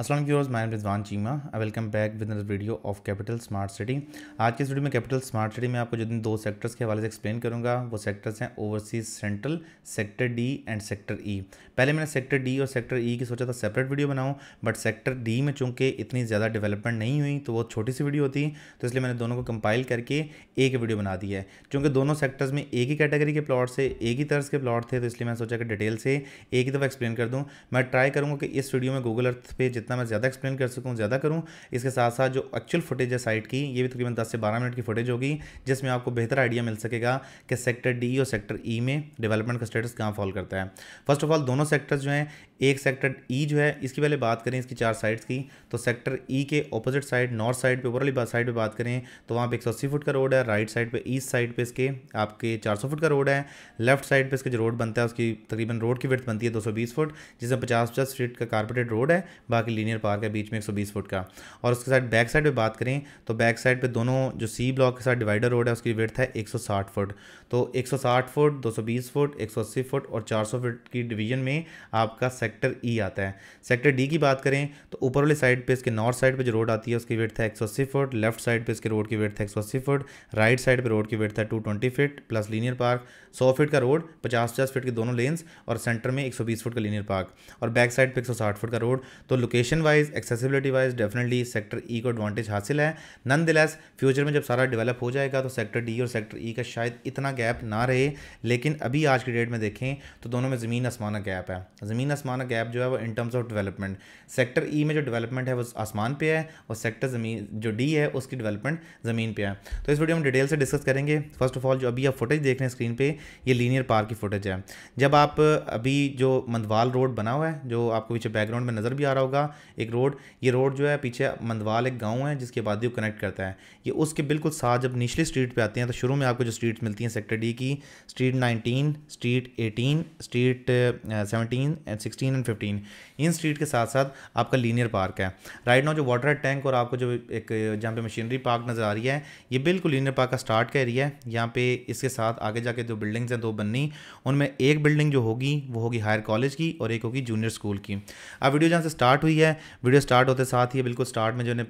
Aslam viewers माइन Rizwan Cheema I welcome back with video of Capital smart City आज के इस वीडियो में कैपिटल स्मार्ट सिटी में आपको जो दिन दो सेक्टर्स के हवाले से एक्सप्लेन करूँगा वो सेक्टर्स हैं overseas central sector D and sector E पहले मैंने सेक्टर डी और सेक्टर ई e की सोचा था सेपरेट वीडियो बनाऊँ बट सेक्टर डी में चूंकि इतनी ज़्यादा डेवलपमेंट नहीं हुई तो वो छोटी सी वीडियो होती तो इसलिए मैंने दोनों को कंपाइल करके एक वीडियो बना दी है चूँकि दोनों सेक्टर्स में एक ही कैटेगरी के प्लॉट से एक ही तर्ज के प्लॉट थे तो इसलिए मैंने सोचा कि डिटेल से एक ही दफ़ा एक्सप्लेन कर दूँ मैं ट्राई करूँगा कि इस वीडियो में गूगल अर्थ पे जितना मैं ज़्यादा एक्सप्लेन कर सकूँ ज़्यादा करूँ इसके साथ साथ जो एक्चुअल फुटेज है साइट की ये भी तकरीबन दस से बारह मिनट की फुटेज होगी जिसमें आपको बेहतर आइडिया मिल सकेगा कि सेक्टर डी और सेक्टर ई e में डेवलपमेंट का स्टेटस कहाँ फॉल करता है फर्स्ट ऑफ ऑल दोनों सेक्टर्स जो हैं एक सेक्टर ई e जो है इसकी पहले बात करें इसकी चार साइड्स की तो सेक्टर ई e के ऑपोजिट साइड नॉर्थ साइड पे ऊपर वाली साइड पे बात करें तो वहाँ पे एक फुट का रोड है राइट साइड पे ईस्ट साइड पे इसके आपके 400 फुट का रोड है लेफ्ट साइड पे इसके जो रोड बनता है उसकी तकरीबन रोड की विर्थ बनती है 220 फुट जिसमें 50 पचास फीट का कारपेटेड रोड है बाकी लीनियर पार्क है बीच में एक फुट का और उसके साथ बैक साइड पर बात करें तो बैक साइड पर दोनों जो सी ब्लॉक के साथ डिवाइडर रोड है उसकी विर्थ है एक फुट तो एक फुट दो फुट एक फुट और चार फुट की डिवीजन में आपका सेक्टर ई e आता है सेक्टर डी की बात करें तो ऊपर वाली साइड पे इसके नॉर्थ साइड पे जो रोड आती है उसकी वेट था एक सौ अस्सी फुट लेफ्ट साइड पे इसके रोड की वेट था एक सौ अस्सी फुट राइट साइड पे रोड की वेट था two twenty feet plus linear park सौ फीट का रोड पचास पचास फीट के दोनों लेन्स और सेंटर में एक सौ बीस फुट का लीनियर पार्क और बैक साइड पर एक सौ साठ फुट का रोड तो location wise accessibility wise definitely sector E को एडवांटेज हासिल है नन फ्यूचर में जब सारा डेवलप हो जाएगा तो सेक्टर डी और सेक्टर ई e का शायद इतना गैप ना रहे लेकिन अभी आज की डेट में देखें तो दोनों में ज़मीन आसमान का गैप है ज़मीन आसमान हमारा गैप जो है वो in terms of development sector E में जो डेवलपमेंट है वो आसमान पे है और सेक्टर ज़मीन जो डी है उसकी डेवलपमेंट ज़मीन पे है तो इस वीडियो में डिटेल से डिस्कस करेंगे फर्स्ट ऑफ ऑल जो अभी आप फुटेज देख रहे हैं स्क्रीन पर ये लीनियर पार्क की फुटेज है जब आप अभी जो मंदवाल रोड बना हुआ है जो आपको पीछे बैकग्राउंड में नज़र भी आ रहा होगा एक रोड ये रोड जो है पीछे मंदवाल एक गाँव है जिसकी आबादी को कनेक्ट करता है ये उसके बिल्कुल साथ जब निचली स्ट्रीट पर आते हैं तो शुरू में आपको जो स्ट्रीट मिलती हैं सेक्टर डी की street nineteen street eighteen street seventeen and sixteen sixteen and fifteen इन स्ट्रीट के साथ साथ आपका लीनियर पार्क है राइट नाउ जो वाटर टैंक और आपको जो एक जहाँ पे मशीनरी पार्क नज़र आ रही है ये बिल्कुल लीनियर पार्क का स्टार्ट का एरिया है यहाँ पे इसके साथ आगे जाके जो बिल्डिंग्स हैं दो बननी उनमें एक बिल्डिंग जो होगी वो होगी हायर कॉलेज की और एक होगी जूनियर स्कूल की अब वीडियो जहाँ से स्टार्ट हुई है वीडियो स्टार्ट होते साथ ही बिल्कुल स्टार्ट में जो ने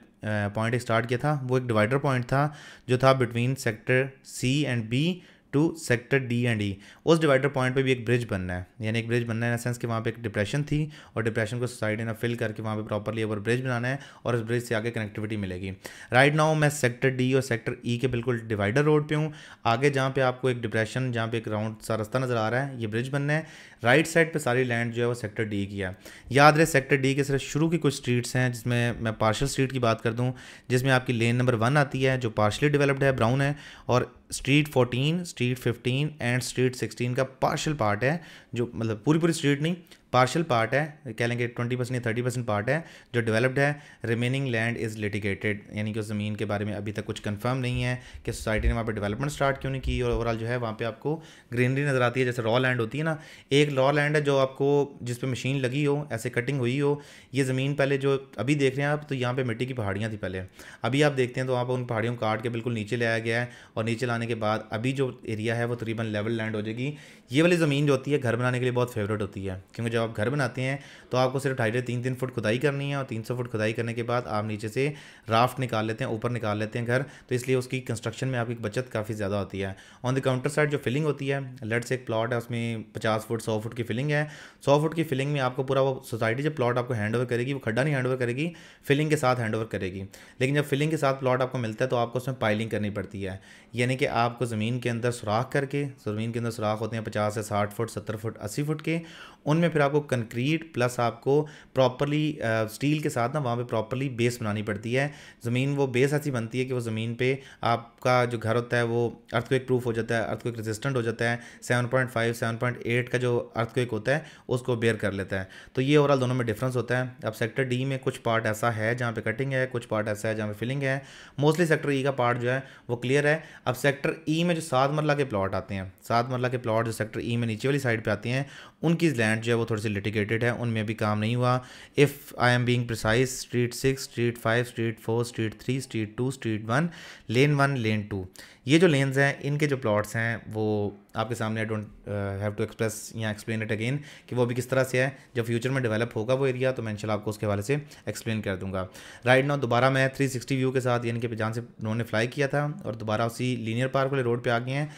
पॉइंट स्टार्ट किया था वो एक डिवाइडर पॉइंट था जो था between sector C and B to sector D and E उस डिवाइडर पॉइंट पे भी एक ब्रिज बनना है यानी एक ब्रिज बनना है इन सेंस कि वहाँ पे एक डिप्रेशन थी और डिप्रेशन को सोसाइटी ने फिल करके वहाँ पे प्रॉपरली ओवर ब्रिज बनाना है और इस ब्रिज से आगे कनेक्टिविटी मिलेगी राइट right नाउ मैं सेक्टर डी और सेक्टर ई e के बिल्कुल डिवाइडर रोड पर हूँ आगे जहाँ पे आपको एक डिप्रेशन जहाँ पे एक राउंड सा रास्ता नजर आ रहा है ये ब्रिज बनना है राइट साइड पर सारी लैंड जो है वो सेक्टर डी की है याद रहे सेक्टर डी के सिर्फ शुरू की कुछ स्ट्रीट्स हैं जिसमें मैं पार्शल स्ट्रीट की बात कर दूँ जिसमें आपकी लेन नंबर वन आती है जो पार्शली डेवलप्ड है ब्राउन है और street fourteen street street 15 and street 16 का पार्शल पार्ट है जो मतलब पूरी पूरी स्ट्रीट नहीं पार्शल पार्ट है कह लेंगे ट्वेंटी परसेंट या थर्टी परसेंट पार्ट है जो डेवलप्ड है रिमेनिंग लैंड इज़ लिटिगेटेड यानी कि उस ज़मीन के बारे में अभी तक कुछ कंफर्म नहीं है कि सोसाइटी ने वहाँ पर डेवलपमेंट स्टार्ट क्यों नहीं की और ओवरऑल जो है वहाँ पर आपको ग्रीनरी नज़र आती है जैसे रॉ लैंड होती है ना एक रॉ लैंड है जो आपको जिस पर मशीन लगी हो ऐसे कटिंग हुई हो ये ज़मीन पहले जो अभी देख रहे हैं आप तो यहाँ पर मिट्टी की पहाड़ियाँ थी पहले अभी आप देखते हैं तो वहाँ पर उन पहाड़ियों को काट के बिल्कुल नीचे लाया गया है और नीचे लाने के बाद अभी जो एरिया है वो तकरीबन लेवल लैंड हो जाएगी ये वाली ज़मीन जो होती है घर बनाने के लिए बहुत फेवरेट होती है क्योंकि जब आप घर बनाते हैं तो आपको सिर्फ ढाई ढाई तीन तीन फुट खुदाई करनी है और तीन सौ फुट खुदाई करने के बाद आप नीचे से राफ्ट निकाल लेते हैं ऊपर निकाल लेते हैं घर तो इसलिए उसकी कंस्ट्रक्शन में आपकी बचत काफ़ी ज़्यादा होती है ऑन द काउंटर साइड जो फिलिंग होती है लेट एक प्लॉट है उसमें पचास फुट सौ फुट की फिलिंग है सौ फुट की फिलिंग में आपको पूरा वो सोसाइटी जब प्लॉट आपको हैंड ओवर करेगी वो खड्डा नहीं हैंड ओवर करेगी फिलिंग के साथ हैंड ओवर करेगी लेकिन जब फिलिंग के साथ प्लॉट आपको मिलता है तो आपको उसमें पाइलिंग करनी पड़ती है यानी कि आपको ज़मीन के अंदर सुराख करके ज़मीन के अंदर सुराख होते हैं पचास से साठ फुट सत्तर फुट अस्सी फुट के उनमें फिर आपको कंक्रीट प्लस आपको प्रॉपरली स्टील के साथ ना वहाँ पे प्रॉपरली बेस बनानी पड़ती है ज़मीन वो बेस ऐसी बनती है कि वो ज़मीन पे आपका जो घर होता है वो अर्थक्वेक प्रूफ हो जाता है अर्थक्वेक रेजिस्टेंट हो जाता है 7.5 7.8 का जो अर्थक्वेक होता है उसको बेयर कर लेता है तो ये ओवरऑल दोनों में डिफरेंस होता है अब सेक्टर डी में कुछ पार्ट ऐसा है जहाँ पर कटिंग है कुछ पार्ट ऐसा है जहाँ पर फिलिंग है मोस्टली सेक्टर ई का पार्ट जो है वो क्लियर है अब सेक्टर ई e में जो सात मरला के प्लॉट आते हैं सात मरला के प्लॉट जो सेक्टर ई e में नीचे वाली साइड पर आते हैं उनकी लैंड जो है वो थोड़ी सी लिटिगेटेड है उनमें अभी काम नहीं हुआ if I am being precise street six street five street four street three street two street one lane one lane two ये जो लेन्स हैं इनके जो प्लॉट्स हैं वो आपके सामने I don't have to express या एक्सप्लेन इट अगेन कि वो अभी किस तरह से है जब फ्यूचर में डेवलप होगा वो एरिया तो मैं इनशाला आपको उसके हवाले से एक्सप्लेन कर दूंगा राइट नाउ दोबारा मैं 360 व्यू के साथ यानी कि जहाँ से उन्होंने फ्लाई किया था और दोबारा उसी लीनियर पार्क वाले रोड पर आ गए हैं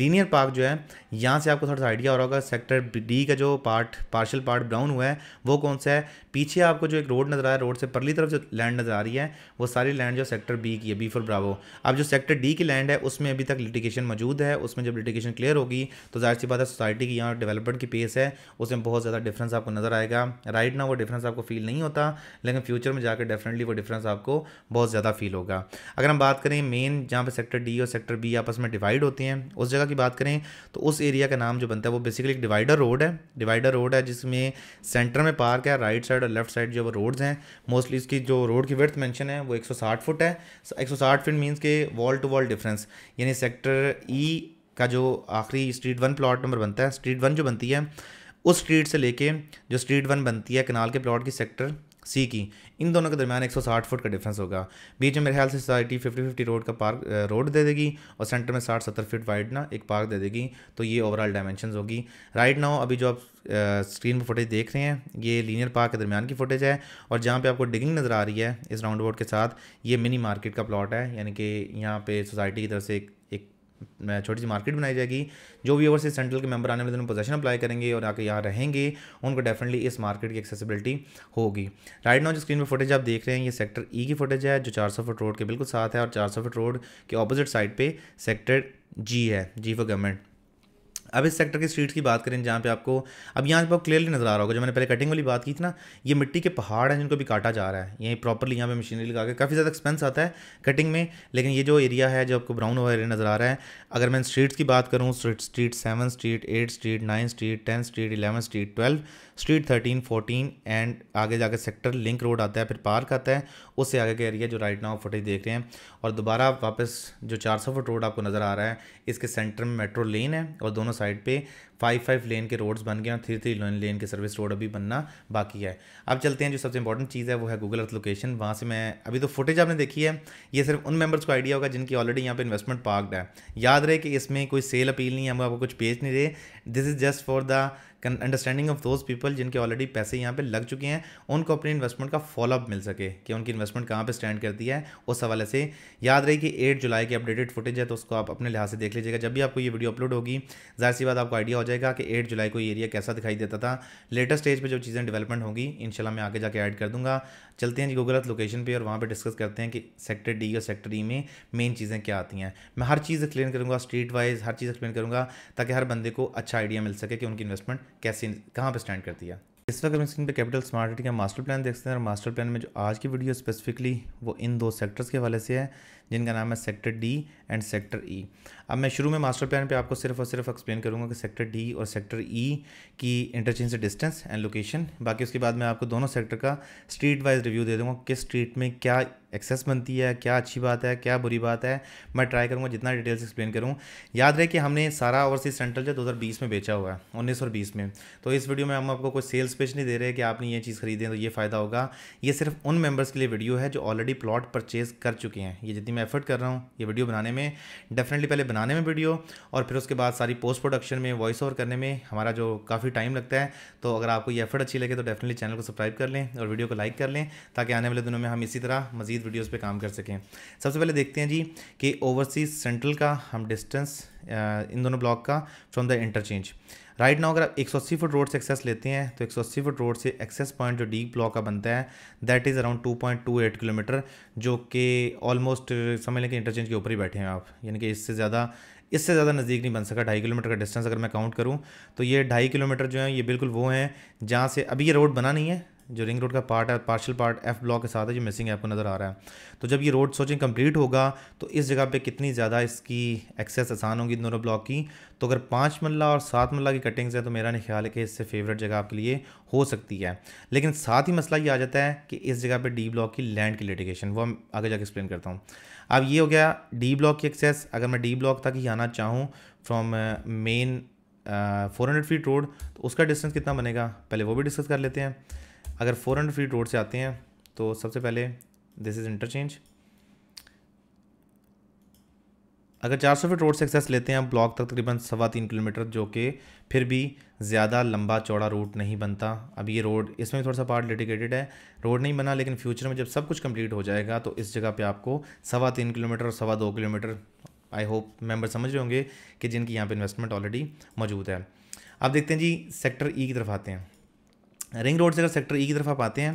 लीनियर पार्क जो है यहाँ से आपको थोड़ा सा आइडिया हो रहा होगा सेक्टर डी का जो पार्ट पार्शल पार्ट ब्राउन हुआ है वो कौन सा है पीछे आपको जो एक रोड नज़र आ रहा है रोड से परली तरफ जो लैंड नज़र आ रही है वो सारी लैंड जो सेक्टर बी की है बी फॉर ब्रावो अब जो सेक्टर डी की लैंड है उसमें अभी तक लिटिगेशन मौजूद है उसमें जब लिटिगेशन क्लियर होगी तो जाहिर सी बात है सोसाइटी की यहाँ डेवलपमेंट की पेस है उसमें बहुत ज़्यादा डिफरेंस आपको नज़र आएगा राइट ना वो डिफरेंस आपको फील नहीं होता लेकिन फ्यूचर में जाकर डेफिनेटली वो डिफरेंस आपको बहुत ज़्यादा फील होगा अगर हम बात करें मेन जहाँ पर सेक्टर डी और सेक्टर बी आपस में डिवाइड होते हैं उस जगह की बात करें तो उस एरिया का नाम जो बनता है वो बेसिकली एक डिवाइडर रोड है डिवाइडर रोड है जिसमें सेंटर में पार्क है राइट साइड साइड और लेफ्ट साइड जो रोड्स हैं मोस्टली इसकी जो रोड की वर्थ मैंशन है वो 160 फुट है 160 फुट मींस के वॉल टू वॉल डिफरेंस यानी सेक्टर ई e का जो आखिरी स्ट्रीट वन प्लॉट नंबर बनता है स्ट्रीट वन जो बनती है उस स्ट्रीट से लेके जो स्ट्रीट वन बनती है कनाल के प्लॉट की सेक्टर सी की इन दोनों के दरमियान 160 फुट का डिफरेंस होगा बीच में मेरे ख्याल से सोसाइटी 50 50 रोड का पार्क रोड दे देगी और सेंटर में 60 70 फीट वाइड ना एक पार्क दे देगी तो ये ओवरऑल डायमेंशन होगी राइट नाउ अभी जो आप स्क्रीन पर फुटेज देख रहे हैं ये लीनियर पार्क के दरमियान की फुटेज है और जहाँ पर आपको डिगिंग नज़र आ रही है इस राउंड बोर्ड के साथ ये मिनी मार्केट का प्लॉट है यानी कि यहाँ पर सोसाइटी की तरफ से एक एक छोटी सी मार्केट बनाई जाएगी जो भी ओवर इस सेंट्रल के मेंबर आने वाले दिनों पोजेशन अप्लाई करेंगे और आके यहाँ रहेंगे उनको डेफिनेटली इस मार्केट की एक्सेसिबिलिटी होगी राइट नाउ जो स्क्रीन पर फुटेज आप देख रहे हैं ये सेक्टर ई e की फुटेज है जो चार सौ फुट रोड के बिल्कुल साथ है और चार सौ फुट रोड के ऑपोजिट साइड पर सेक्टर जी है जी फॉर गवर्नमेंट अब इस सेक्टर की स्ट्रीट्स की बात करें जहाँ पे आपको अब यहाँ पर क्लियरली नज़र आ रहा होगा जो मैंने पहले कटिंग वाली बात की थी ना ये मिट्टी के पहाड़ हैं जिनको भी काटा जा रहा है यहीं प्रॉपरली यहाँ पे मशीनरी लगा के काफ़ी ज़्यादा एक्सपेंस आता है कटिंग में लेकिन ये जो एरिया है जो आपको ब्राउन एरिया नज़र आ रहा है अगर मैं स्ट्रीट्स की बात करूँ street seven street eight street nine street ten street eleven street twelve street thirteen fourteen and आगे जाके सेक्टर लिंक रोड आता है फिर पार्क आता है उससे आगे का एरिया जो राइट नाउ फुटेज देख रहे हैं और दोबारा वापस जो चार सौ फुट रोड आपको नज़र आ रहा है इसके सेंटर में मेट्रो लेन है और दोनों साइड पे फाइव फाइव लेन के रोड्स बन गए और थ्री थ्री लेन के सर्विस रोड अभी बनना बाकी है अब चलते हैं जो सबसे इंपॉर्टेंट चीज़ है वो है गूगल अर्थ लोकेशन वहाँ से मैं अभी तो फुटेज आपने देखी है ये सिर्फ उन मेबर्स को आइडिया होगा जिनकी ऑलरेडी यहाँ पर इन्वेस्टमेंट पार्कड है याद रहे कि इसमें कोई सेल अपील नहीं है हम आपको कुछ पेज नहीं रहे this is just for the understanding of those people जिनके ऑलरेडी पैसे यहाँ पे लग चुके हैं उनको अपने इन्वेस्टमेंट का फॉलोअप मिल सके कि उनकी इन्वेस्टमेंट कहाँ पे स्टैंड करती है उस हवाले से याद रही कि 8 जुलाई की अपडेटेड फुटेज है तो उसको आप अपने लिहाज से देख लीजिएगा जब भी आपको ये वीडियो अपलोड होगी जाहिर सी बात आपको आइडिया हो जाएगा कि एट जुलाई को ये एरिया कैसा दिखाई देता था लेटेस्ट स्टेज पर जो चीज़ें डेवलपमेंट होंगी इन मैं आगे जाकर ऐड कर दूँगा चलते हैं जी गूगल अर्थ लोकेशन पर और वहाँ पर डिस्कस करते हैं कि सेक्टर डी और सेक्टर ई e में मेन चीज़ें क्या आती हैं मैं हर चीज़ एक्सप्लेन करूँगा स्ट्रीट वाइज हर चीज़ एक्सप्लेन करूँगा ताकि हर बंदे को अच्छा आइडिया मिल सके कि उनकी इन्वेस्टमेंट कैसे कहाँ पर स्टैंड करती है इस वक्त हम स्क्रीन पे कैपिटल स्मार्ट सिटी का मास्टर प्लान देखते हैं और मास्टर प्लान में जो आज की वीडियो स्पेसिफिकली वो इन दो सेक्टर्स के हवाले से है जिनका नाम है sector D and sector E अब मैं शुरू में मास्टर प्लान पे आपको सिर्फ और सिर्फ एक्सप्लेन करूँगा कि सेक्टर डी और सेक्टर ई की इंटरचेंज से डिस्टेंस एंड लोकेशन बाकी उसके बाद मैं आपको दोनों सेक्टर का स्ट्रीट वाइज रिव्यू दे दूँगा किस स्ट्रीट में क्या एक्सेस बनती है क्या अच्छी बात है क्या बुरी बात है मैं ट्राई करूँगा जितना डिटेल्स एक्सप्लेन करूँ याद रहे कि हमने सारा ओवरसीज सेंट्रल जो दो में बेचा हुआ है उन्नीस बीस में तो इस वीडियो में हम आपको कोई सेल्स पेज नहीं दे रहे कि आपने ये चीज़ खरीदें तो ये फ़ायदा होगा ये सिर्फ उन मेम्बर्स के लिए वीडियो है जो ऑलरेडी प्लॉट परचेज कर चुके हैं ये जितनी मैं एफर्ट कर रहा हूँ ये वीडियो बनाने में डेफिनेटली पहले बनाने में वीडियो और फिर उसके बाद सारी पोस्ट प्रोडक्शन में वॉइस ओवर करने में हमारा जो काफ़ी टाइम लगता है तो अगर आपको ये एफर्ट अच्छी लगे तो डेफिनेटली चैनल को सब्सक्राइब कर लें और वीडियो को लाइक कर लें ताकि आने वाले दिनों में हम इसी तरह मजीद वीडियोज़ पर काम कर सकें सबसे पहले देखते हैं जी कि ओवरसीज सेंट्रल का हम डिस्टेंस इन दोनों ब्लॉक का from the interchange right now अगर आप एक फुट रोड से एक्सेस लेते हैं तो एक फुट रोड से एक्सेस पॉइंट जो डी ब्लॉक का बनता है that is around two point two eight kilometre जो कि ऑलमोस्ट समझ लें कि इंटरचेंज के ऊपर ही बैठे हैं आप यानी कि इससे ज़्यादा इससे ज़्यादा नज़दीक नहीं बन सका ढाई किलोमीटर का डिस्टेंस अगर मैं काउंट करूँ तो ये ढाई किलोमीटर जो है ये बिल्कुल वो हैं जहाँ से अभी ये रोड बना नहीं है जो रिंग रोड का पार्ट है पार्शियल पार्ट एफ ब्लॉक के साथ है जो मिसिंग आपको नज़र आ रहा है तो जब ये रोड सोचिंग कंप्लीट होगा तो इस जगह पे कितनी ज़्यादा इसकी एक्सेस आसान होगी दोनों ब्लॉक की तो अगर पाँच मल्ला और सात मल्ला की कटिंग्स है तो मेरा नहीं ख्याल है कि इससे फेवरेट जगह आपके लिए हो सकती है लेकिन साथ ही मसला ये आ जाता है कि इस जगह पर डी ब्लॉक की लैंड की लिटिगेशन वो आगे जाकर एक्सप्लेन करता हूँ अब ये हो गया डी ब्लॉक की एक्सेस अगर मैं डी ब्लॉक तक ही आना चाहूँ from main four hundred feet road तो उसका डिस्टेंस कितना बनेगा पहले वो भी डिस्कस कर लेते हैं अगर फोर हंड्रेड फीट रोड से आते हैं तो सबसे पहले दिस इज़ इंटरचेंज अगर चार सौ फीट रोड से एक्सेस लेते हैं आप ब्लॉक तक तकरीबन सवा तीन किलोमीटर जो कि फिर भी ज़्यादा लंबा चौड़ा रूट नहीं बनता अब ये रोड इसमें भी थोड़ा सा पार्ट डेडिकेटेड है रोड नहीं बना लेकिन फ्यूचर में जब सब कुछ कंप्लीट हो जाएगा तो इस जगह पे आपको सवा तीन किलोमीटर और सवा दो किलोमीटर आई होप मेम्बर समझ रहे होंगे कि जिनकी यहाँ पर इन्वेस्टमेंट ऑलरेडी मौजूद है आप देखते हैं जी सेक्टर ई e की तरफ आते हैं रिंग रोड से अगर सेक्टर ई e की तरफ आप आते हैं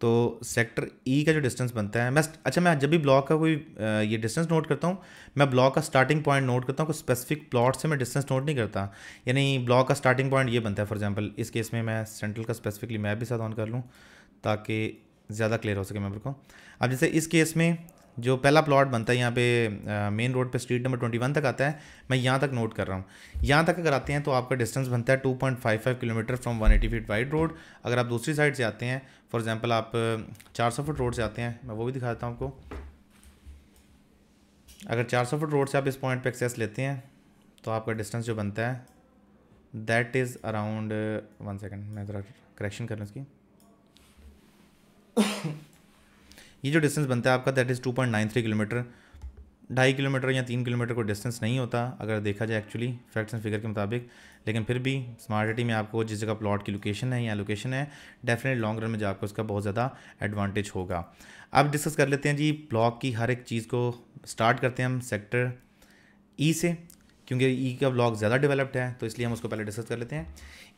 तो सेक्टर ई e का जो डिस्टेंस बनता है मैं अच्छा मैं जब भी ब्लॉक का कोई ये डिस्टेंस नोट करता हूँ मैं ब्लॉक का स्टार्टिंग पॉइंट नोट करता हूँ कोई स्पेसिफिक प्लॉट से मैं डिस्टेंस नोट नहीं करता यानी ब्लॉक का स्टार्टिंग पॉइंट ये बनता है फॉर एग्जाम्पल इस केस में मैं सेंट्रल का स्पेसिफिकली मैप भी साथ ऑन कर लूँ ताकि ज़्यादा क्लियर हो सके मेरे को अब जैसे इस केस में जो पहला प्लॉट बनता है यहाँ पे मेन रोड पे स्ट्रीट नंबर ट्वेंटी वन तक आता है मैं यहाँ तक नोट कर रहा हूँ यहाँ तक अगर आते हैं तो आपका डिस्टेंस बनता है two point five five kilometre from one eighty feet wide road अगर आप दूसरी साइड से आते हैं फॉर एग्जाम्पल आप चार सौ फुट रोड से आते हैं मैं वो भी दिखाता हूँ आपको अगर चार सौ फुट रोड से आप इस पॉइंट पर एक्सेस लेते हैं तो आपका डिस्टेंस जो बनता है that is around one second मैं ज़रा करेक्शन कर लूँ इसकी ये जो डिस्टेंस बनता है आपका that is two point nine three kilometre ढाई किलोमीटर या तीन किलोमीटर को डिस्टेंस नहीं होता अगर देखा जाए एक्चुअली फैक्ट्स एंड फिगर के मुताबिक लेकिन फिर भी स्मार्ट सिटी में आपको जिस जगह प्लॉट की लोकेशन है या लोकेशन है डेफिनेट लॉन्ग रन में जाकर उसका बहुत ज़्यादा एडवांटेज होगा अब डिस्कस कर लेते हैं जी ब्लॉक की हर एक चीज़ को स्टार्ट करते हैं हम सेक्टर ई e से क्योंकि ई e का ब्लॉक ज़्यादा डेवलप्ड है तो इसलिए हम उसको पहले डिस्कस कर लेते हैं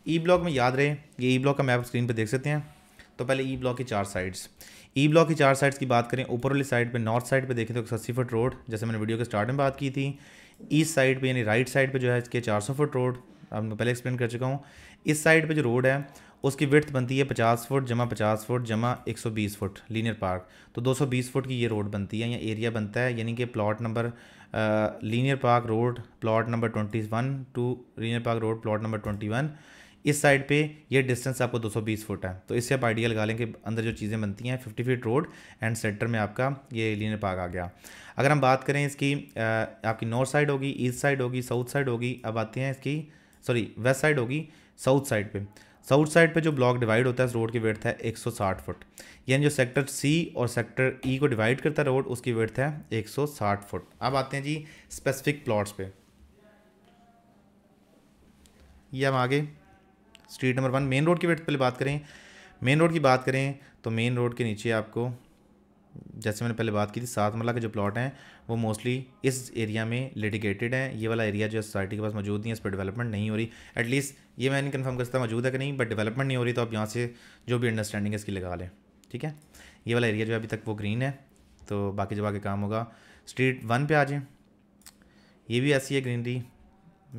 ई e ब्लॉक में याद रहे ये ई ब्लॉक का मैप स्क्रीन पर देख सकते हैं तो पहले ई ब्लॉक की चार साइड्स ई ब्लॉक की चार साइड्स की बात करें ऊपर वाली साइड पे नॉर्थ साइड पे देखें तो एक सौ अस्सी फुट रोड जैसे मैंने वीडियो के स्टार्ट में बात की थी ईस्ट साइड पे यानी राइट साइड पे जो है इसके चार सौ फुट रोड अब मैं पहले एक्सप्लेन कर चुका हूँ इस साइड पे जो रोड है उसकी विर्थ बनती है पचास फुट जमा पचास फुट जमा एक सौ बीस फुट लीनियर पार्क तो दो सौ बीस फुट की ये रोड बनती है या एरिया बनता है यानी कि plot number linear park road plot number twenty one two linear park road plot number twenty one इस साइड पे ये डिस्टेंस आपको 220 फुट है तो इससे आप आइडिया लगा लें कि अंदर जो चीज़ें बनती हैं 50 फीट रोड एंड सेंटर में आपका ये लीनर पार्क आ गया अगर हम बात करें इसकी आपकी नॉर्थ साइड होगी ईस्ट साइड होगी साउथ साइड होगी अब आते हैं इसकी सॉरी वेस्ट साइड होगी साउथ साइड पर साउथ साइड पे जो ब्लॉक डिवाइड होता है रोड की वेट है 160 फुट यानी जो सेक्टर सी और सेक्टर ई e को डिवाइड करता है रोड उसकी वेट है 160 फुट अब आते हैं जी स्पेसिफिक प्लॉट्स पे ये हम आगे street number one main road की वेट पहले बात करें मेन रोड की बात करें तो मेन रोड के नीचे आपको जैसे मैंने पहले बात की थी सात मरला के जो प्लॉट हैं वो मोस्टली इस एरिया में लिटिगेटेड हैं ये वाला एरिया जो सोसाइटी के पास मौजूद नहीं है इस पर डेवलपमेंट नहीं हो रही एटलीस्ट ये मैंने कन्फर्म कर सकता मौजूद है कि नहीं बट डेवलपमेंट नहीं हो रही तो आप यहाँ से जो भी अंडरस्टैंडिंग है इसकी लगा लें ठीक है ये वाला एरिया जो है अभी तक वो ग्रीन है तो बाकी जब आगे काम होगा स्ट्रीट वन पर आ जाएँ ये भी ऐसी है ग्रीनरी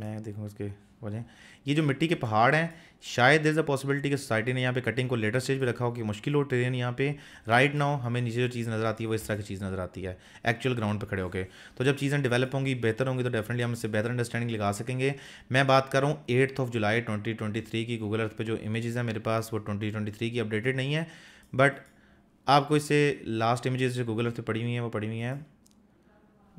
मैं देखूँ उसके वजह ये जो मिट्टी के पहाड़ हैं शायद इज़ अ पॉसिबिलिटी कि सोसाइटी ने यहाँ पे कटिंग को लेटर स्टेज पे रखा हो कि मुश्किल हो ट्रेन यहाँ पे राइट नाउ हमें नीचे जो चीज़ नज़र आती है वो इस तरह की चीज़ नज़र आती है एक्चुअल ग्राउंड पे खड़े होकर तो जब चीज़ें डेवलप होंगी बेहतर होंगी तो डेफिनेटली हम इससे बेहतर अंडरस्टैंडिंग लगा सकेंगे मैं बात कर रहा हूँ एट्थ ऑफ जुलाई ट्वेंटी की गूगल अर्थ पर जो इमेजेज़ हैं मेरे पास वो ट्वेंटी की अपडेटेड नहीं है बट आपको इससे लास्ट इमेजेस जो गूगल अर्थ पर पड़ी हुई हैं वो पड़ी हुई हैं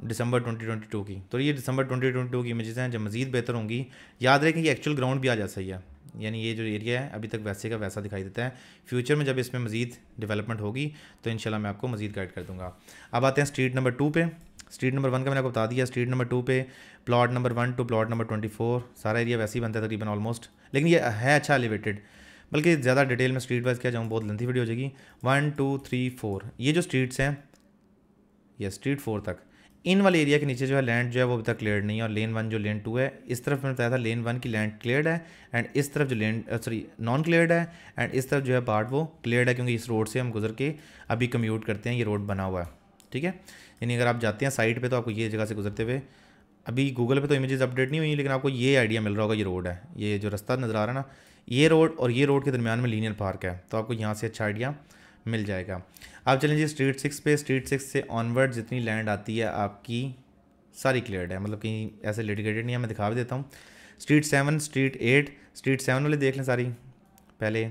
दिसंबर 2022 की तो ये दिसंबर 2022 की इमेजेस हैं जब मज़ीद बेहतर होंगी याद रखें कि एक्चुअल ग्राउंड भी आ जा सही है यानी ये जो एरिया है अभी तक वैसे का वैसा दिखाई देता है फ्यूचर में जब इसमें मज़ीद डेवलपमेंट होगी तो इन मैं आपको मज़ीद गाइड कर दूँगा अब आते हैं स्ट्रीट नंबर टू पर स्ट्रीट नंबर वन का मैंने आपको बता दिया स्ट्रीट नंबर टू पे plot number one two plot number twenty four सारा एरिया वैसे ही बनता है तकरीबन ऑलमोस्ट लेकिन ये है अच्छा एलिवेटेड बल्कि ज़्यादा डिटेल में स्ट्रीट वाइज क्या जाऊँ बहुत लंथी वीडियो हो जाएगी वन टू थ्री फोर ये जो स्ट्रीट्स हैं ये स्ट्रीट फोर तक इन वाले एरिया के नीचे जो है लैंड जो है वो अभी तक क्लियर नहीं है और लेन वन जो लेन टू है इस तरफ मैंने बताया था लेन वन की लैंड क्लियर है एंड इस तरफ जो लैंड सॉरी नॉन क्लियर है एंड इस तरफ जो है पार्ट वो क्लियर है क्योंकि इस रोड से हम गुजर के अभी कम्यूट करते हैं ये रोड बना हुआ है ठीक है यानी अगर आप जाते हैं साइड पर तो आपको ये जगह से गुजरते हुए अभी गूगल पर तो इमेज अपडेट नहीं हुई लेकिन आपको ये आइडिया मिल रहा होगा ये रोड है ये जो रास्ता नज़र आ रहा है ना ये रोड और ये रोड के दरमियान में लीनियर पार्क है तो आपको यहाँ से अच्छा आइडिया मिल जाएगा आप चलें जी स्ट्रीट सिक्स पे स्ट्रीट सिक्स से ऑनवर्ड जितनी लैंड आती है आपकी सारी क्लियर है मतलब कहीं ऐसे लिटिगेटेड नहीं है मैं दिखा भी देता हूँ street seven street eight street seven वाले देख लें सारी पहले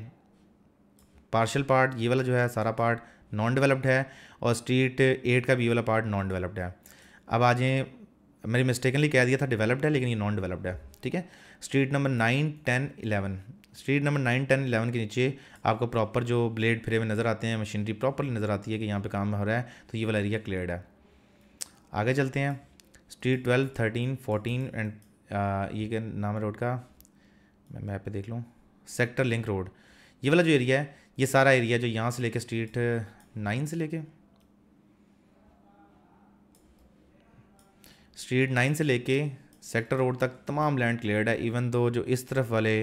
पार्शल पार्ट ये वाला जो है सारा पार्ट नॉन डेवलप्ड है और स्ट्रीट एट का भी वाला पार्ट नॉन डेवलप्ड है अब आज मेरी मिस्टेकनली कह दिया था डेवलप्ड है लेकिन ये नॉन डेवलप्ड है ठीक है street number nine ten eleven street number nine ten eleven के नीचे आपको प्रॉपर जो ब्लेड फिरे हुए नज़र आते हैं मशीनरी प्रॉपरली नज़र आती है कि यहाँ पे काम हो रहा है तो ये वाला एरिया क्लियर है आगे चलते हैं street twelve thirteen fourteen and ये के नाम है रोड का मैं मैप पे देख लूँ सेक्टर लिंक रोड ये वाला जो एरिया है ये सारा एरिया जो यहाँ से लेके स्ट्रीट नाइन से लेके स्ट्रीट नाइन से लेके सेक्टर रोड तक तमाम लैंड क्लियर है इवन दो जो इस तरफ वाले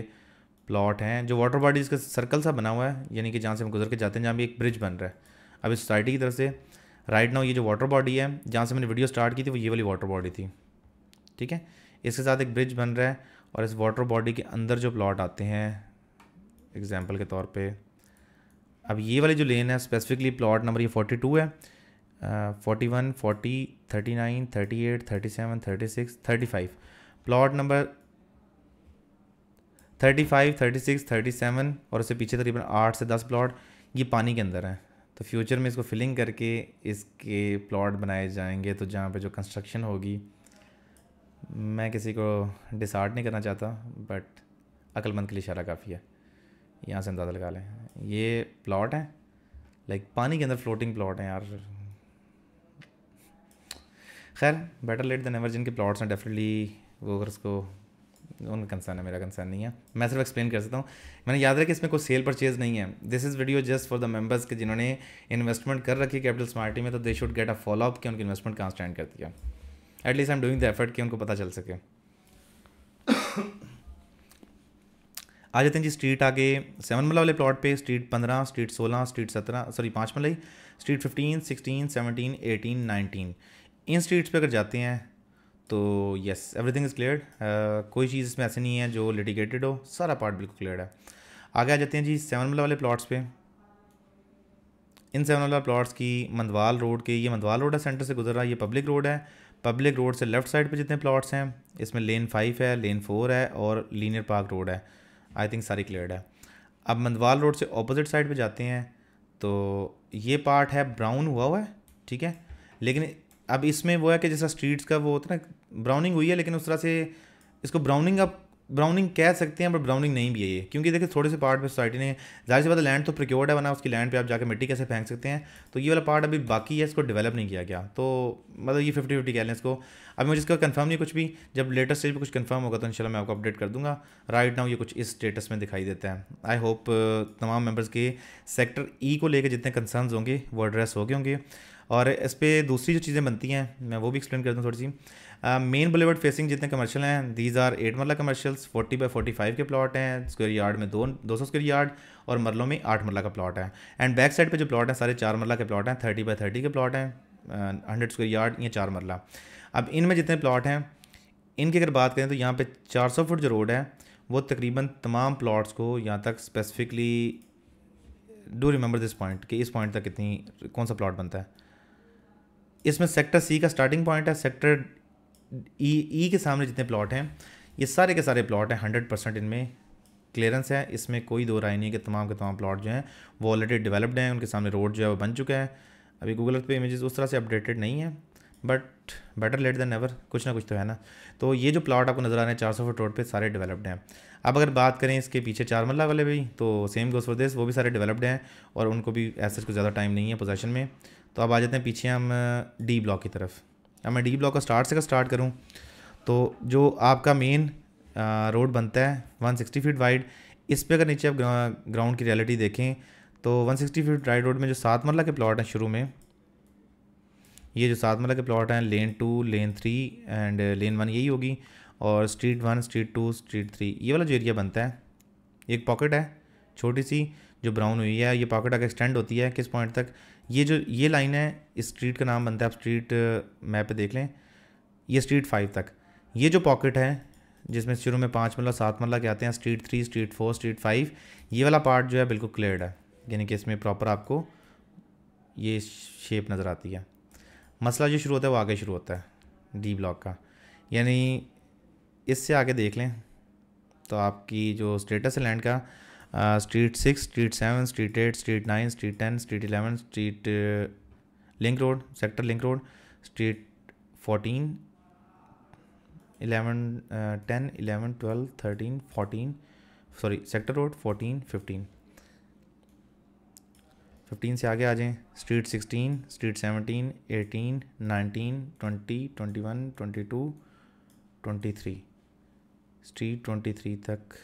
प्लॉट हैं जो वाटर बॉडीज़ का सर्कल सा बना हुआ है यानी कि जहाँ से हम गुजर के जाते हैं जहाँ भी एक ब्रिज बन रहा है अभी सोसाइटी की तरफ से राइट नाउ ये जो वाटर बॉडी है जहाँ से मैंने वीडियो स्टार्ट की थी वो ये वाली वाटर बॉडी थी ठीक है इसके साथ एक ब्रिज बन रहा है और इस वाटर बॉडी के अंदर जो प्लॉट आते हैं एग्जाम्पल के तौर पर अब ये वाली जो लेन है स्पेसिफिकली प्लॉट नंबर ये फोर्टी टू है forty one forty thirty nine thirty eight thirty seven thirty six thirty five plot number thirty five thirty six thirty seven और उससे पीछे तकरीबन आठ से दस प्लॉट ये पानी के अंदर हैं तो फ्यूचर में इसको फिलिंग करके इसके प्लॉट बनाए जाएंगे तो जहाँ पे जो कंस्ट्रक्शन होगी मैं किसी को डिसार्ड नहीं करना चाहता बट अक्लमंद के लिए इशारा काफ़ी है यहाँ से अंदाज़ा लगा लें ये प्लॉट हैं लाइक पानी के अंदर फ्लोटिंग प्लॉट हैं यार खैर बेटर लेट दैन एवर जिनके प्लॉट्स हैं डेफिनेटली वो अगर उसको उनका कंसर्न है मेरा कंसर्न नहीं है मैं सिर्फ एक्सप्लेन कर सकता हूँ मैंने याद रखा इसमें कोई सेल परचेज नहीं है this is video just for the members के जिन्होंने इन्वेस्टमेंट कर रखी है कैपिटल स्मार्टी में तो they should get a follow up कि उनकी इन्वेस्टमेंट कहाँ स्टैंड करती है at least I am doing the effort कि उनको पता चल सके आ जाते हैं जी स्ट्रीट आगे सेवन मला वाले प्लॉट पे स्ट्रीट पंद्रह स्ट्रीट सोलह स्ट्रीट सत्रह सॉरी पाँच मलाई street fifteen sixteen seventeen eighteen nineteen इन स्ट्रीट्स पे अगर जाते हैं तो यस एवरीथिंग इज़ क्लियर कोई चीज़ इसमें ऐसी नहीं है जो लिटिगेटेड हो सारा पार्ट बिल्कुल क्लियर है आगे आ जाते हैं जी सेवन मिला वाले प्लाट्स पे इन सेवन मिला प्लाट्स की मंदवाल रोड के ये मंदवाल रोड है सेंटर से गुजर रहा है ये पब्लिक रोड है पब्लिक रोड से लेफ्ट साइड पे जितने प्लाट्स हैं इसमें लेन फाइव है लेन फोर है और लीनियर पार्क रोड है आई थिंक सारी क्लियर है अब मंदवाल रोड से अपोजिट साइड पर जाते हैं तो ये पार्ट है ब्राउन हुआ हुआ है ठीक है लेकिन अब इसमें वो है कि जैसा स्ट्रीट्स का वो होता है ना ब्राउनिंग हुई है लेकिन उस तरह से इसको ब्राउनिंग आप ब्राउनिंग कह सकते हैं बट ब्राउनिंग नहीं भी है ये क्योंकि देखिए थोड़े से पार्ट पे सोसाइटी ने जाहिर सी बात लैंड तो प्रिक्योर्ड है वरना उसकी लैंड पे आप जाकर मिट्टी कैसे फेंक सकते हैं तो ये वाला पार्ट अभी बाकी है इसको डेवलप नहीं किया गया तो मतलब ये फिफ्टी फिफ्टी कह लें इसको अभी मुझे इसका कन्फर्म नहीं कुछ भी जब लेटेस्ट स्टेज पर कुछ कन्फर्म होगा तो इन मैं आपको अपडेट कर दूंगा राइट नाउ ये कुछ इस स्टेटस में दिखाई देता है आई होप तमाम मेम्बर्स के सेक्टर ई e को लेकर जितने कंसर्न होंगे वो एड्रेस हो गए होंगे और इस पर दूसरी जो चीज़ें बनती हैं मैं वो भी एक्सप्लेन कर दूँ थोड़ी सी मेन बुलेवर्ड फेसिंग जितने कमर्शियल हैं these are eight marla commercials forty by forty five के प्लॉट हैं स्क्वायर यार्ड में दो दो सौ स्क्वायर यार्ड और मरलों में आठ मरला का प्लॉट है एंड बैक साइड पर जो प्लॉट हैं सारे चार मरला के प्लॉट हैं थर्टी बाई थर्टी के प्लॉट हैं हंड्रेड स्क्वायर यार्ड या चार मरला अब इनमें जितने प्लॉट हैं इनकी अगर बात करें तो यहाँ चार सौ फुट जो रोड है वो तकरीबन तमाम प्लाट्स को यहाँ तक specifically do remember this point कि इस पॉइंट तक कितनी कौन सा प्लॉट बनता है इसमें सेक्टर सी का स्टार्टिंग पॉइंट है sector E e, E e के सामने जितने प्लॉट हैं ये सारे के सारे प्लॉट हैं हंड्रेड परसेंट इनमें क्लियरेंस है इसमें कोई दो राय नहीं है कि तमाम के तमाम प्लॉट जो हैं वो ऑलरेडी डेवलप्ड हैं उनके सामने रोड जो है वो बन चुका है अभी गूगल पे इमेजेस उस तरह से अपडेटेड नहीं है but better late than ever कुछ ना कुछ तो है ना तो ये जो प्लाट आपको नज़र आ रहे हैं चार सौ फुट रोड पर सारे डेवलप्ड हैं अब अगर बात करें इसके पीछे चार मल्ला वाले भी तो सेम गोस प्रदेश वो भी सारे डेवलप्ड हैं और उनको भी ऐसा कुछ ज़्यादा टाइम नहीं है पोजेशन में तो अब आ जाते हैं पीछे हम डी ब्लॉक की तरफ अब मैं डी ब्लॉक का स्टार्ट से का स्टार्ट करूँ तो जो आपका मेन रोड बनता है 160 फीट वाइड इस पर अगर नीचे आप ग्राउंड की रियलिटी देखें तो 160 फीट राइड रोड में जो सात मरला के प्लॉट हैं शुरू में ये जो सात मरला के प्लॉट हैं lane two lane three and lane one यही होगी और street one street two street three ये वाला जो एरिया बनता है एक पॉकेट है छोटी सी जो ब्राउन हुई है ये पॉकेट अगर एक्सटेंड होती है किस पॉइंट तक ये जो ये लाइन है इस स्ट्रीट का नाम बनता है आप स्ट्रीट मैप पे देख लें ये स्ट्रीट फाइव तक ये जो पॉकेट है जिसमें शुरू में पाँच मरला सात मरला के आते हैं street three street four street five ये वाला पार्ट जो है बिल्कुल क्लियर है यानी कि इसमें प्रॉपर आपको ये शेप नज़र आती है मसला जो शुरू होता है वो आगे शुरू होता है डी ब्लॉक का यानी इससे आगे देख लें तो आपकी जो स्टेटस है लैंड का street six street seven street eight street nine street ten street eleven street link road sector link road street fourteen eleven ten eleven twelve thirteen fourteen sorry sector road fourteen fifteen fifteen से आगे आ जाएँ street sixteen street seventeen eighteen nineteen twenty twenty one twenty two twenty three street twenty three तक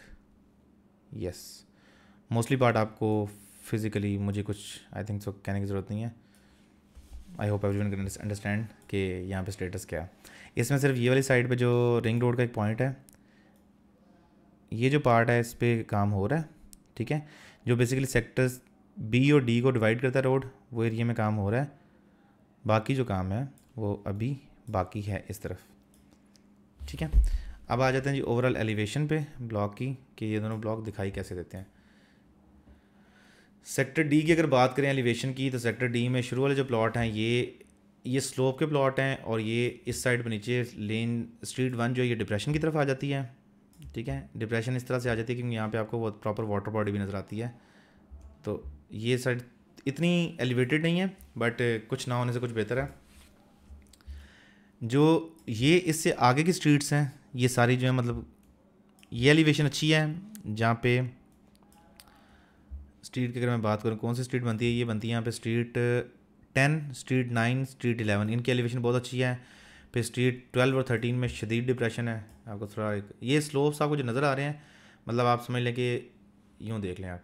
yes mostly part आपको physically मुझे कुछ I think so कहने की ज़रूरत नहीं है I hope everyone can understand कि यहाँ पे स्टेटस क्या है इसमें सिर्फ ये वाली साइड पे जो रिंग रोड का एक पॉइंट है ये जो पार्ट है इस पर काम हो रहा है ठीक है जो बेसिकली सेक्टर्स बी और डी को डिवाइड करता है रोड वो एरिया में काम हो रहा है बाकी जो काम है वो अभी बाकी है इस तरफ ठीक है अब आ जाते हैं जी ओवरऑल एलिवेशन पे ब्लॉक की कि ये दोनों ब्लॉक दिखाई कैसे देते हैं सेक्टर डी की अगर बात करें एलिवेशन की तो सेक्टर डी में शुरू वाले जो प्लॉट हैं ये ये स्लोप के प्लॉट हैं और ये इस साइड पर नीचे लेन स्ट्रीट वन जो है ये डिप्रेशन की तरफ आ जाती है ठीक है डिप्रेशन इस तरह से आ जाती है क्योंकि यहाँ पे आपको बहुत प्रॉपर वाटर बॉडी भी नज़र आती है तो ये साइड इतनी एलिवेटेड नहीं है बट कुछ ना होने से कुछ बेहतर है जो ये इससे आगे की स्ट्रीट्स हैं ये सारी जो है मतलब ये एलिवेशन अच्छी है जहाँ पे स्ट्रीट की अगर मैं बात करूँ कौन सी स्ट्रीट बनती है ये बनती है यहाँ पे street ten street nine street eleven इनकी एलिवेशन बहुत अच्छी है फिर स्ट्रीट ट्वेल्व और थर्टीन में शदीद डिप्रेशन है आपको थोड़ा एक ये स्लोप्स आपको जो नज़र आ रहे हैं मतलब आप समझ लें कि यूँ देख लें आप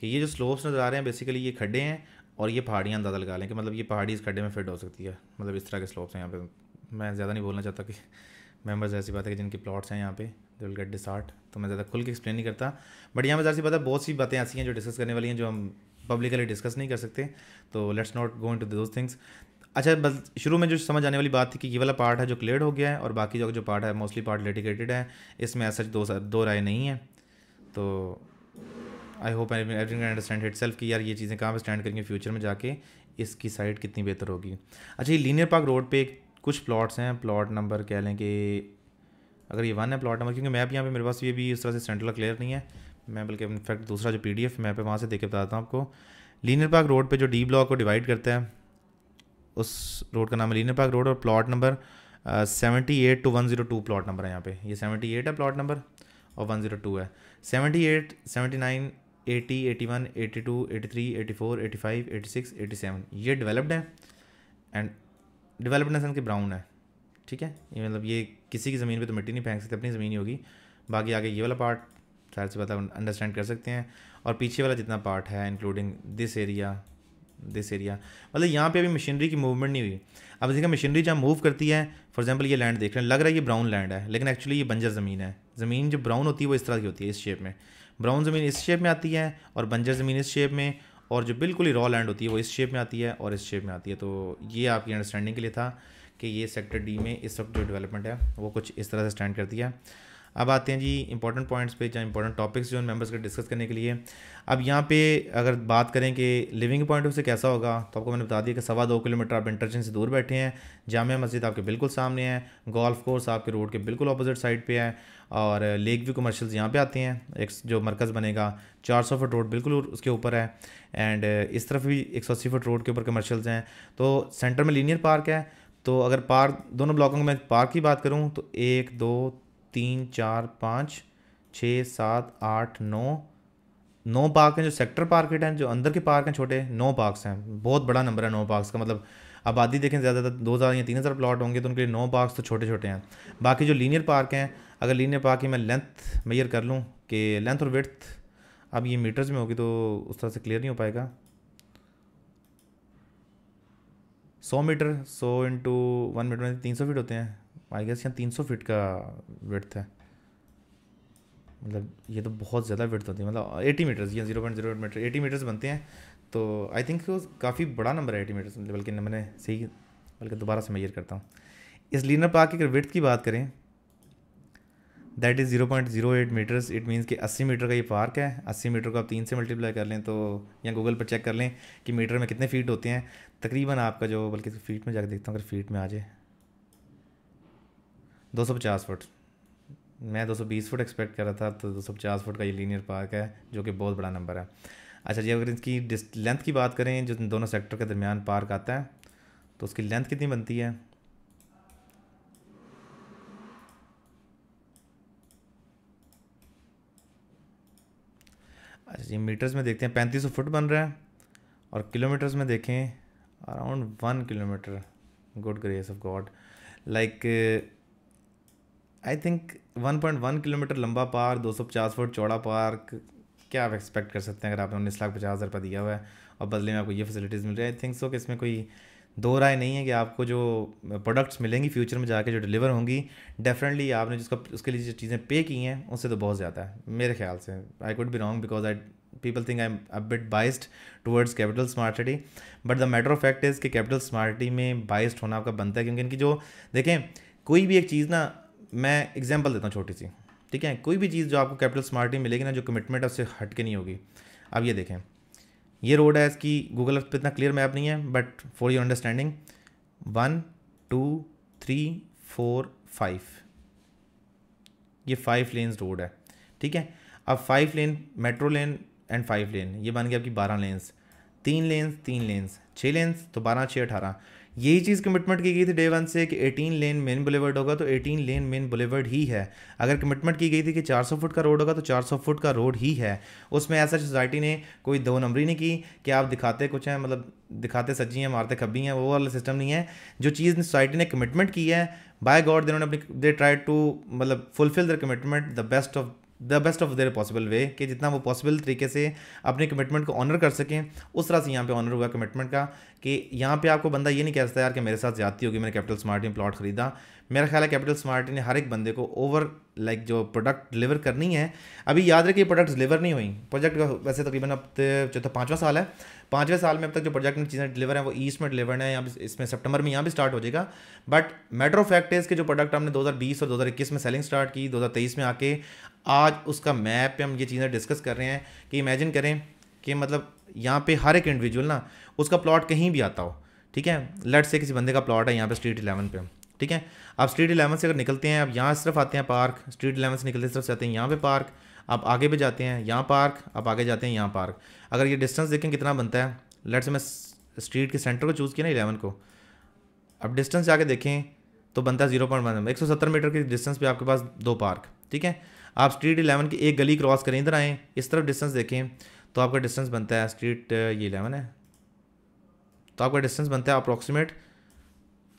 कि ये जो स्लोप्स नज़र आ रहे हैं बेसिकली ये खड्डे हैं और ये पहाड़ियाँ अंदाज़ा लगा लें कि मतलब ये पहाड़ी इस खड्डे में फिट हो सकती है मतलब इस तरह के स्लोप्स हैं यहाँ पर मैं ज़्यादा नहीं बोलना चाहता कि मेम्बर्स ऐसी बात है कि जिनके प्लॉट्स हैं यहाँ पे दे विल गेट आर्ट तो मैं ज़्यादा खुल के एक्सप्लेन नहीं करता बट यहाँ पर ऐसी बात है बहुत सी बातें ऐसी हैं जो डिस्कस करने वाली हैं जो हम पब्लिकली डिस्कस नहीं कर सकते तो let's not go into those things अच्छा बस शुरू में जो समझ आने वाली बात थी कि ये वाला पार्ट है जो क्लियर हो गया है और बाकी जो जो पार्ट है मोस्टली पार्ट लिटिगेटेड है इसमें ऐसा दो दो राय नहीं है तो I hope every understand itself कि यार ये चीज़ें कहाँ पर स्टैंड करेंगे फ्यूचर में जाके इसकी साइड कितनी बेहतर होगी अच्छा ये लीनियर पार्क रोड पे एक कुछ प्लॉट्स हैं प्लॉट नंबर कह लें कि अगर ये वन है प्लॉट नंबर क्योंकि मैप यहाँ पे मेरे पास ये भी इस तरह से सेंट्रल क्लियर नहीं है मैं बल्कि इनफैक्ट दूसरा जो पी डी एफ मैप है वहाँ से देख के बताता हूँ आपको लीनर पार्क रोड पर जो डी ब्लॉक को डिवाइड करता है उस रोड का नाम है लीनर पार्क रोड और plot number seventy eight two one zero two plot number है यहाँ पे ये सेवेंटी एट है प्लॉट नंबर और वन जीरो टू है seventy eight seventy nine eighty eighty one eighty two eighty three eighty four eighty five eighty six eighty seven ये developed है and develop नेशन के ब्राउन है ठीक है ये मतलब ये किसी की ज़मीन पे तो मिट्टी नहीं फेंक सकते अपनी ज़मीन ही होगी बाकी आगे ये वाला पार्ट शायद से मतलब अंडरस्टैंड कर सकते हैं और पीछे वाला जितना पार्ट है including this area this area मतलब यहाँ पे अभी मशीनरी की मूवमेंट नहीं हुई अब देखिए मशीनरी जहाँ मूव करती है फॉर एग्जांपल ये लैंड देख रहे हैं लग रहा है ये ब्राउन लैंड है लेकिन एक्चुअली ये बंजर ज़मीन है ज़मीन जो ब्राउन होती है वो इस तरह की होती है इस शेप में ब्राउन ज़मीन इस शेप में आती है और बंजर ज़मीन इस शेप में और जो बिल्कुल ही रॉ लैंड होती है वो इस शेप में आती है और इस शेप में आती है तो ये आपकी अंडरस्टैंडिंग के लिए था कि ये सेक्टर डी में इस वक्त जो डेवलपमेंट है वो कुछ इस तरह से स्टैंड करती है अब आते हैं जी इंपॉर्टेंट पॉइंट्स पे या इंपॉर्टेंट टॉपिक्स जो मेंबर्स के डिस्कस करने के लिए अब यहाँ पे अगर बात करें कि लिविंग पॉइंट ऑफ से कैसा होगा तो आपको मैंने बता दिया कि सवा दो किलोमीटर आप इंटरचेंज से दूर बैठे हैं जामिया मस्जिद आपके बिल्कुल सामने है गोल्फ कोर्स आपके रोड के बिल्कुल अपोजिट साइड पे है और लेक व्यू कमर्शल्स यहाँ पे आते हैं एक जो मरकज़ बनेगा चार सौ फुट रोड बिल्कुल उसके ऊपर है एंड इस तरफ भी एक सौ अस्सी फुट रोड के ऊपर कमर्शल्स हैं तो सेंटर में लीनियर पार्क है तो अगर पार्क दोनों ब्लॉकों में पार्क की बात करूँ तो एक दो तीन चार पाँच छः सात आठ नौ नौ पार्क हैं जो सेक्टर पार्केट हैं जो अंदर के पार्क हैं छोटे नौ पार्क्स हैं बहुत बड़ा नंबर है नौ पार्क्स का मतलब आबादी देखें ज़्यादातर दो हज़ार या तीन हज़ार प्लाट होंगे तो उनके लिए नौ पार्क्स तो छोटे छोटे हैं बाकी जो लीनियर पार्क हैं अगर लीनियर पार्क की मैं लेंथ मैयर कर लूँ कि लेंथ और विथ अब ये मीटर्स में होगी तो उस तरह से क्लियर नहीं हो पाएगा सौ मीटर सौ इंटू वन मीटर में तीन सौ फीट होते हैं आई गेस यहाँ तीन सौ फीट का वेट है मतलब ये तो बहुत ज़्यादा वेट होती है मतलब एटी मीटर्स या zero point zero eight metre eighty metres बनते हैं तो आई थिंक काफ़ी बड़ा नंबर है एटी मीटर्स मतलब बल्कि मैंने सही बल्कि दोबारा से मैयर करता हूँ इस लीनर पार्क की अगर वर्थ की बात करें that is zero point zero eight metres it means कि अस्सी मीटर का ये पार्क है अस्सी मीटर को आप तीन से मल्टीप्लाई कर लें तो या गूगल पर चेक कर लें कि मीटर में कितने फीट होते हैं तकरीबन आपका जो बल्कि फीट में जाकर देखता हूँ अगर फीट में आ जाए दो सौ पचास फुट मैं दो सौ बीस फुट एक्सपेक्ट कर रहा था तो दो सौ पचास फुट का ये लीनियर पार्क है जो कि बहुत बड़ा नंबर है अच्छा जी अगर इसकी लेंथ की बात करें जो दोनों सेक्टर के दरमियान पार्क आता है तो उसकी लेंथ कितनी बनती है अच्छा जी मीटर्स में देखते हैं पैंतीस सौ फुट बन रहा है और किलोमीटर्स में देखें around one kilometre good grace of God like I think 1.1 kilometre लंबा पार्क 250 फुट चौड़ा पार्क क्या आप एक्सपेक्ट कर सकते हैं अगर आपने उन्नीस लाख पचास हज़ार रुपये दिया हुआ है और बदले में आपको ये फैसिलिटीज़ मिल रही है आई थिंक सो कि इसमें कोई दो राय नहीं है कि आपको जो प्रोडक्ट्स मिलेंगी फ्यूचर में जाके जो डिलीवर होंगी डेफिनेटली आपने जिसका उसके लिए जो चीज़ें पे की हैं उससे तो बहुत ज़्यादा है मेरे ख्याल से I could be wrong because I people think I am a bit biased towards Capital smart City but the matter of fact is कि कैपिटल स्मार्ट सिटी में बाइस्ड होना आपका बनता है क्योंकि इनकी जो देखें कोई भी एक चीज़ ना मैं एग्जाम्पल देता हूँ छोटी सी ठीक है कोई भी चीज़ जो आपको कैपिटल स्मार्टली मिलेगी ना जो कमिटमेंट है उससे हट के नहीं होगी अब ये देखें ये रोड है इसकी गूगल अर्थ पर इतना क्लियर मैप नहीं है but for your understanding one two three four five ये फाइव लेन्स रोड है ठीक है अब five lane metro lane and five lane ये बन गया आपकी बारह लेन्स तीन लेन्स तीन लेन्स छः लेन्स तो बारह छः अठारह यही चीज़ कमिटमेंट की गई थी डे वन से कि एटीन लेन मेन बुलेवर्ड होगा तो एटीन लेन मेन बुलेवर्ड ही है अगर कमिटमेंट की गई थी कि चार सौ फुट का रोड होगा तो चार सौ फुट का रोड ही है उसमें ऐसा सोसाइटी ने कोई दो नंबरी नहीं की कि आप दिखाते कुछ हैं मतलब दिखाते सच्ची हैं मारते खब्बी हैं वो वाला सिस्टम नहीं है जो चीज़ सोसाइटी ने कमिटमेंट की है बाय गॉड अपनी दे ट्राई टू मतलब fulfil their commitment the best of the best of their possible way कि जितना वो पॉसिबल तरीके से अपने कमिटमेंट को ऑनर कर सकें उस तरह से यहाँ पे ऑनर हुआ कमिटमेंट का कि यहाँ पे आपको बंदा ये नहीं कह सकता यार कि मेरे साथ ज़्यादती होगी मैंने कैपिटल स्मार्ट ने प्लॉट खरीदा मेरा ख्याल है कैपिटल स्मार्ट ने हर एक बंदे को ओवर लाइक like, जो प्रोडक्ट डिलीवर करनी है अभी याद रखिए प्रोडक्ट डिलीवर नहीं हुई प्रोजेक्ट का वैसे तकरीबन अब तो चौथा पाँचवा साल है पाँचवें साल में अब तक जो प्रोजेक्ट में चीज़ें डिलीवर हैं वो ईस्ट में डिलीवर है यहाँ इसमें सितंबर में यहाँ भी स्टार्ट हो जाएगा बट मैटर ऑफ फैक्ट है इसके जो प्रोडक्ट हमने 2020 और 2021 में सेलिंग स्टार्ट की 2023 में आके आज उसका मैप पे हम ये चीज़ें डिस्कस कर रहे हैं कि इमेजिन करें कि मतलब यहाँ पे हर एक इंडिविजुअल ना उसका प्लॉट कहीं भी आता हो ठीक है लट से किसी बंदे का प्लॉट है यहाँ पे स्ट्रीट इलेवन पे ठीक है आप स्ट्रीट इलेवन से अगर निकलते हैं आप यहाँ सिर्फ आते हैं पार्क स्ट्रीट इलेवन से निकलते सिर्फ जाते हैं यहाँ पे पार्क आप आगे पे जाते हैं यहाँ पार्क आप आगे जाते हैं यहाँ पार्क अगर ये डिस्टेंस देखें कितना बनता है लेट से मैं स्ट्रीट के सेंटर को चूज़ किया ना इलेवन को अब डिस्टेंस जाके देखें तो बनता है जीरो पॉइंट वन एक सौ सत्तर मीटर के डिस्टेंस पे आपके पास दो पार्क ठीक है आप स्ट्रीट इलेवन की एक गली क्रॉस करें इधर आएँ इस तरफ डिस्टेंस देखें तो आपका डिस्टेंस बनता है स्ट्रीट uh, ये इलेवन है तो आपका डिस्टेंस बनता है approximate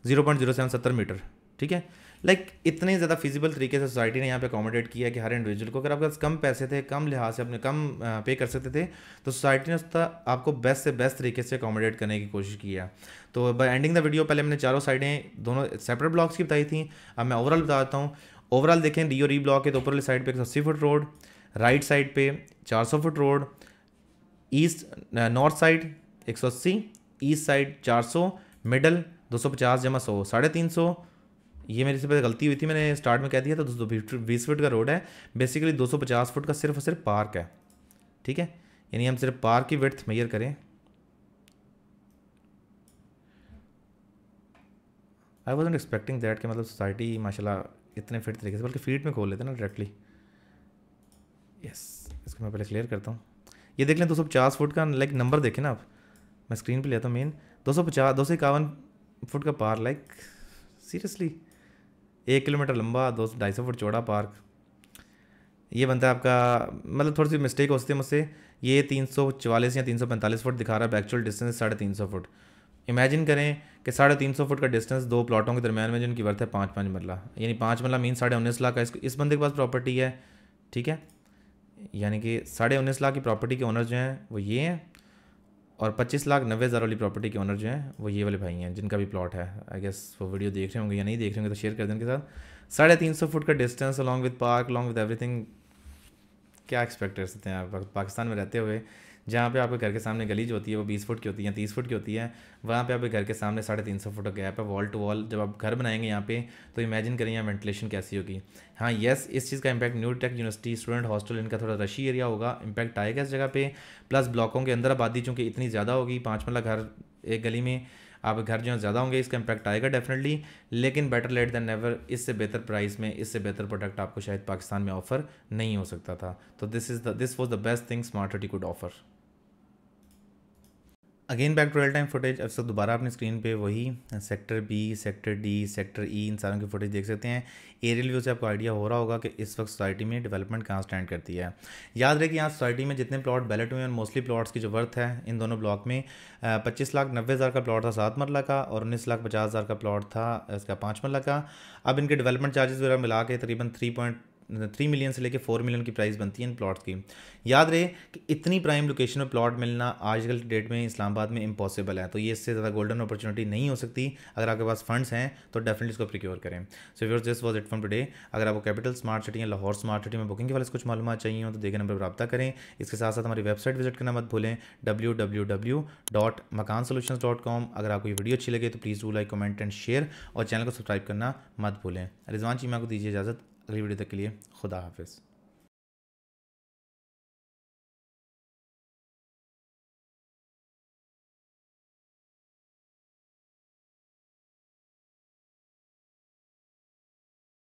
zero point zero seven सत्तर मीटर ठीक है लाइक इतने ज़्यादा फिजिबल तरीके से सोसाइटी ने यहाँ पे अकोमोडेट किया कि हर इंडिविजुअल को अगर आपके पास कम पैसे थे कम लिहाज से अपने कम पे uh, कर सकते थे तो सोसाइटी ने उसका आपको बेस्ट से बेस्ट तरीके से अकोमोडेट करने की कोशिश किया तो बाय एंडिंग द वीडियो पहले मैंने चारों साइडें दोनों सेपरेट ब्लॉग्स की बताई थी अब मैं ओवरऑल बता देता हूँ ओवरऑल देखें डी और ई ब्लॉक के तो ऊपर वाली साइड पे एक अस्सी फुट रोड राइट साइड पे 400 foot road east north side 180 east side 400 middle 250 जमा सौ साढ़े तीन सौ ये मेरे से पहले गलती हुई थी मैंने स्टार्ट में कह दिया था तो दो सौ बीस फुट का रोड है बेसिकली 250 फुट का सिर्फ और सिर्फ पार्क है ठीक है यानी हम सिर्फ पार्क की विर्थ मेयर करें I was not expecting that कि मतलब सोसाइटी माशाल्लाह इतने फिट तरीके से बल्कि फीट में खोल लेते हैं ना डायरेक्टली यस इसको मैं पहले क्लियर करता हूँ ये देख लें दो सौ पचास फुट का लाइक नंबर देखें ना आप मैं स्क्रीन पर लेता हूँ मेन दो सौ पचास दो सौ इक्यावन फुट का पार लाइक सीरियसली एक किलोमीटर लंबा दो सौ ढाई सौ फुट चौड़ा पार्क ये बनता है आपका मतलब थोड़ी सी मिस्टेक होती है मुझसे ये तीन सौ चवालीस या तीन सौ पैंतालीस फुट दिखा रहा है एक्चुअल डिस्टेंस साढ़े तीन सौ फुट इमेजिन करें कि साढ़े तीन सौ फुट का डिस्टेंस दो प्लाटों के दरमियान में जिनकी वर्थ है पाँच पाँच मरला यानी पाँच मरला मीन साढ़े उन्नीस लाख का इसको इस बंदे के पास प्रॉपर्टी है ठीक है यानी कि साढ़े उन्नीस लाख की प्रॉपर्टी के ओनर जो हैं वो ये हैं और पच्चीस लाख नब्बे हज़ार वाली प्रॉपर्टी के ओनर जो हैं वो ये वाले भाई हैं जिनका भी प्लॉट है आई गेस वो वीडियो देख रहे होंगे या नहीं देख रहे होंगे तो शेयर कर दें उनके साथ साढ़े तीन सौ फुट का distance along with park along with everything क्या एक्सपेक्ट कर सकते हैं आप पाकिस्तान में रहते हुए जहाँ पे आपके घर के सामने गली जो होती है वो बीस फुट की होती है तीस फुट की होती है वहाँ पे आपके घर के सामने साढ़े तीन सौ फुट का गैप है वॉल टू वॉल जब आप घर बनाएंगे यहाँ पे तो इमेजिन करें यहाँ वेंटिलेशन कैसी होगी हाँ येस इस चीज़ का impact new tech university student hostel इनका थोड़ा रशी एरिया होगा इम्पैक्ट आएगा इस जगह पर प्लस ब्लॉकों के अंदर आबादी चूँकि इतनी ज़्यादा होगी पाँच मल्ला घर एक गली में आप घर जो ज़्यादा होंगे इसका इम्पैक्ट आएगा डेफिनेटली लेकिन बेटर लेट दैन नेवर इससे बेहतर प्राइस में इससे बेहतर प्रोडक्ट आपको शायद पाकिस्तान में ऑफर नहीं हो सकता था तो this is the this was the best thing Smart City could offer again back to real time footage अब सब दोबारा अपने स्क्रीन पे वही sector B sector D sector E इन सारों की फुटेज देख सकते हैं एरियल व्यू से आपको आइडिया हो रहा होगा कि इस वक्त सोसाइटी में डेवलपमेंट कहाँ स्टैंड करती है याद रहे कि यहाँ सोसाइटी में जितने प्लॉट बैलेट हुए हैं मोस्टली प्लॉट्स की जो वर्थ है इन दोनों ब्लॉक में पच्चीस लाख नब्बे हज़ार का प्लॉट था सात मरला का और उन्नीस लाख पचास हज़ार का प्लॉट था इसका पाँच मरला का अब इनके डेवलपमेंट चार्जेस वगैरह मिला के तकरीबन थ्री पॉइंट थ्री मिलियन से लेकर फोर मिलियन की प्राइस बनती है इन प्लॉट्स की याद रहे कि इतनी प्राइम लोकेशन में प्लॉट मिलना आजकल की डेट में इस्लामाबाद में इम्पॉसिबल है तो ये इससे ज़्यादा गोल्डन अपॉर्चुनिटी नहीं हो सकती अगर आपके पास फंड्स हैं तो डेफिनेटली इसको प्रिक्योर करें so viewers this was it for today अगर आपको कैपिटल स्मार्ट सिटी या लाहौर स्मार्ट सिटी में बुकिंग के वाले कुछ मालूम चाहिए हो तो देखे नंबर पर रब्ता करें इसके साथ साथ हमारी वेबसाइट विजिट करना मत भूलें W W W dot Makaan dot com अगर आपको ये वीडियो अच्छी लगे तो please do like comment and share और चैनल को सब्सक्राइब करना मत भूलें रिजवान चीमा को दीजिए इजाज़त अगली वीडियो तक के लिए खुदा हाफिज़